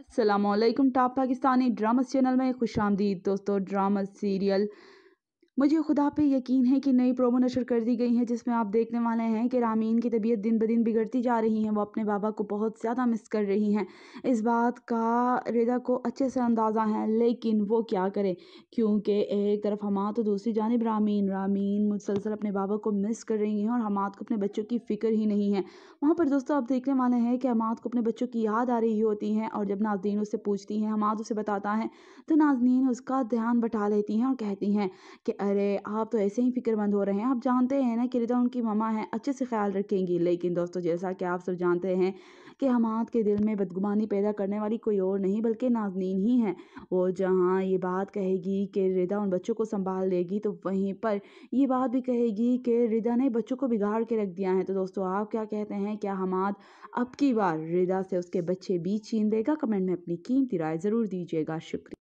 Aslam top Pakistani drama channel में खुश आमदीद दोस्तों ड्रामा सीरियल मुझे खुदा पे यकीन है कि नई प्रोमो नशर कर दी गई है जिसमें आप देखने वाले हैं कि रामीन की तबीयत दिन ब दिन बिगड़ती जा रही है वो अपने बाबा को बहुत ज़्यादा मिस कर रही हैं इस बात का रिदा को अच्छे से अंदाज़ा है लेकिन वो क्या करें क्योंकि एक तरफ हमाद तो दूसरी जानब रामीन रामीन मुसलसल अपने बाबा को मिस कर रही हैं और हमाद को अपने बच्चों की फ़िक्र ही नहीं है वहाँ पर दोस्तों आप देखने वाले हैं कि हमाद को अपने बच्चों की याद आ रही होती हैं और जब नाजनीन उससे पूछती हैं हमाद उसे बताता है तो नाजनीन उसका ध्यान बटा लेती हैं और कहती हैं कि अरे आप तो ऐसे ही फिक्रमंद हो रहे हैं आप जानते हैं ना कि रिदा उनकी ममा हैं अच्छे से ख्याल रखेंगी लेकिन दोस्तों जैसा कि आप सब जानते हैं कि हमाद के दिल में बदगुमानी पैदा करने वाली कोई और नहीं बल्कि नाजनीन ही है वो जहाँ ये बात कहेगी कि रिदा उन बच्चों को संभाल लेगी तो वहीं पर ये बात भी कहेगी कि रिदा ने बच्चों को बिगाड़ के रख दिया है तो दोस्तों आप क्या कहते हैं क्या हमाद अब की बार रिदा से उसके बच्चे भी छीन देगा कमेंट में अपनी कीमती राय ज़रूर दीजिएगा शुक्रिया